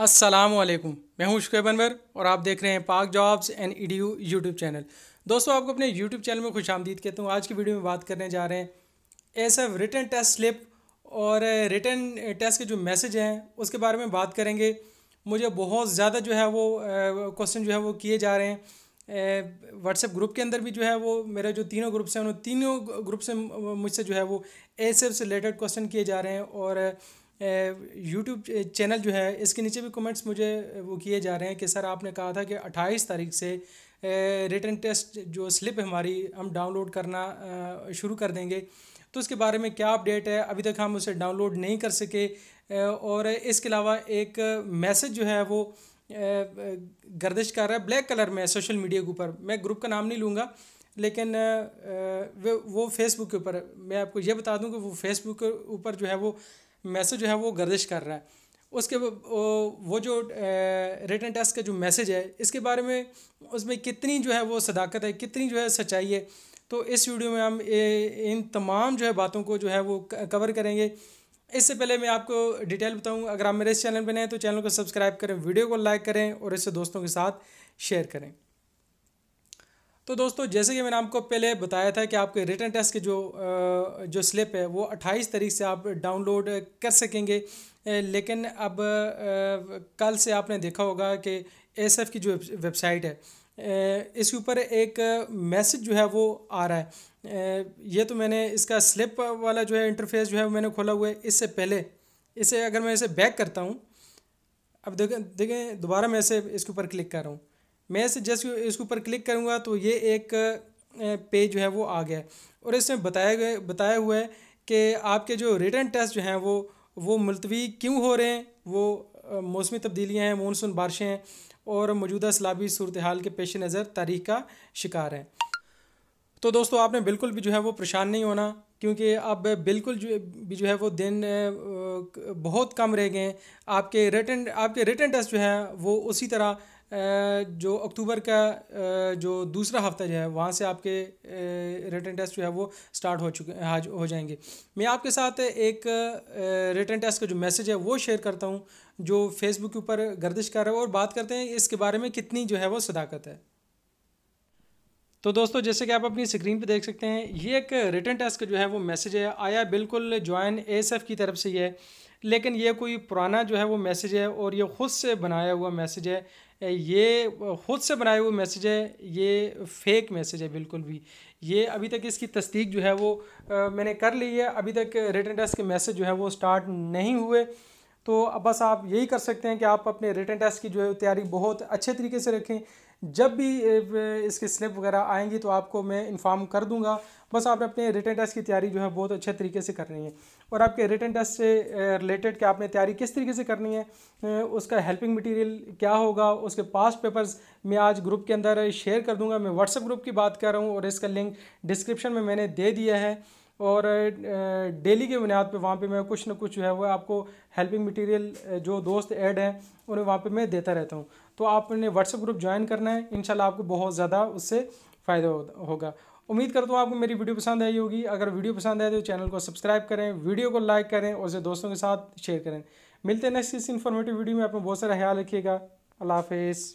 अस्सलाम वालेकुम मैं हूं शुकेब अनवर और आप देख रहे हैं Pak jobs and E D U YouTube channel दोस्तों आपको अपने यूट्यूब चैनल में खुश आमदीद कहता हूं आज की वीडियो में बात करने जा रहे हैं S F return test slip और रिटर्न टेस्ट के जो मैसेज हैं उसके बारे में बात करेंगे मुझे बहुत ज़्यादा जो है वो क्वेश्चन जो है वो किए जा रहे हैं व्हाट्सएप ग्रुप के अंदर भी जो है वो मेरे जो तीनों ग्रुप्स हैं उन तीनों ग्रुप से मुझसे जो है वो एस एफ से रिलेटेड क्वेश्चन किए जा रहे हैं और यूट्यूब चैनल जो है इसके नीचे भी कमेंट्स मुझे वो किए जा रहे हैं कि सर आपने कहा था कि 28 तारीख से रिटर्न टेस्ट जो स्लिप हमारी हम डाउनलोड करना शुरू कर देंगे तो उसके बारे में क्या अपडेट है अभी तक हम उसे डाउनलोड नहीं कर सके और इसके अलावा एक मैसेज जो है वो गर्दिश कर रहा है ब्लैक कलर में सोशल मीडिया के ऊपर मैं ग्रुप का नाम नहीं लूँगा लेकिन वो फेसबुक के ऊपर मैं आपको ये बता दूं कि वो फेसबुक के ऊपर जो है वो मैसेज जो है वो गर्दिश कर रहा है उसके वो जो रिटर्न टेस्ट का जो मैसेज है इसके बारे में उसमें कितनी जो है वो सदाकत है कितनी जो है सच्चाई है तो इस वीडियो में हम इन तमाम जो है बातों को जो है वो कवर करेंगे इससे पहले मैं आपको डिटेल बताऊं अगर आप मेरे इस चैनल पर नए तो चैनल को सब्सक्राइब करें वीडियो को लाइक करें और इसे दोस्तों के साथ शेयर करें तो दोस्तों जैसे कि मैंने आपको पहले बताया था कि आपके रिटर्न टेस्ट के जो जो स्लिप है वो 28 तारीख से आप डाउनलोड कर सकेंगे लेकिन अब कल से आपने देखा होगा कि एस की जो वेबसाइट है इसके ऊपर एक मैसेज जो है वो आ रहा है ये तो मैंने इसका स्लिप वाला जो है इंटरफेस जो है मैंने खोला हुआ है इससे पहले इसे अगर मैं इसे बैक करता हूँ अब देखें देखें दोबारा मैं इसे इसके ऊपर क्लिक कर रहा हूँ मैं इसे जैसे इसके ऊपर क्लिक करूँगा तो ये एक पेज जो है वो आ गया और इसमें बताया गया बताया हुआ है कि आपके जो रिटर्न टेस्ट जो हैं वो वो मुलतवी क्यों हो रहे हैं वो मौसमी तब्दीलियाँ हैं मानसून बारिशें हैं और मौजूदा सलाबी सूरत हाल के पेश नज़र तारीख का शिकार हैं तो दोस्तों आपने बिल्कुल भी जो है वो परेशान नहीं होना क्योंकि अब बिल्कुल जो जो है वो दिन बहुत कम रह गए आपके रिटर्न आपके रिटर्न टेस्ट जो हैं वो उसी तरह जो अक्टूबर का जो दूसरा हफ्ता जो है वहाँ से आपके रिटर्न टेस्ट जो है वो स्टार्ट हो चुके हो जाएंगे मैं आपके साथ एक रिटर्न टेस्ट का जो मैसेज है वो शेयर करता हूँ जो फेसबुक के ऊपर गर्दिश कर रहा है और बात करते हैं इसके बारे में कितनी जो है वो सदाकत है तो दोस्तों जैसे कि आप अपनी स्क्रीन पे देख सकते हैं ये एक रिटर्न टेस्ट जो है वो मैसेज है आया बिल्कुल ज्वाइन एएसएफ की तरफ से ही है लेकिन ये कोई पुराना जो है वो मैसेज है और ये ख़ुद से बनाया हुआ मैसेज है ये ख़ुद से बनाया हुआ मैसेज है ये फेक मैसेज है बिल्कुल भी ये अभी तक इसकी तस्दीक जो है वो आ, मैंने कर ली है अभी तक रिटर्न टेस्ट के मैसेज जो है वो स्टार्ट नहीं हुए तो अब बस आप यही कर सकते हैं कि आप अपने रिटर्न टेस्ट की जो है तैयारी बहुत अच्छे तरीके से रखें जब भी uh, इसके स्लिप वगैरह आएंगी तो आपको मैं इन्फॉर्म कर दूंगा बस आपने अपने रिटर्न टेस्ट की तैयारी जो है बहुत अच्छे तरीके से करनी है और आपके रिटर्न टेस्ट से रिलेटेड uh, कि आपने तैयारी किस तरीके से करनी है uh, उसका हेल्पिंग मटेरियल क्या होगा उसके पास पेपर्स मैं आज ग्रुप के अंदर शेयर कर दूंगा मैं व्हाट्सएप ग्रुप की बात कर रहा हूँ और इसका लिंक डिस्क्रिप्शन में मैंने दे दिया है और डेली के बुनियाद पे वहाँ पे मैं कुछ ना कुछ जो है वो आपको हेल्पिंग मटेरियल जो दोस्त ऐड हैं उन्हें वहाँ पे मैं देता रहता हूँ तो आपने व्हाट्सएप ग्रुप ज्वाइन करना है इनशाला आपको बहुत ज़्यादा उससे फ़ायदा होगा उम्मीद करता हूँ आपको मेरी वीडियो पसंद आई होगी अगर वीडियो पसंद आए तो चैनल को सब्सक्राइब करें वीडियो को लाइक करें और उसे दोस्तों के साथ शेयर करें मिलते हैं नेक्स्ट इस इन्फॉर्मेटिव वीडियो में अपना बहुत सारा ख्याल रखिएगा अल्लाह हाफिज़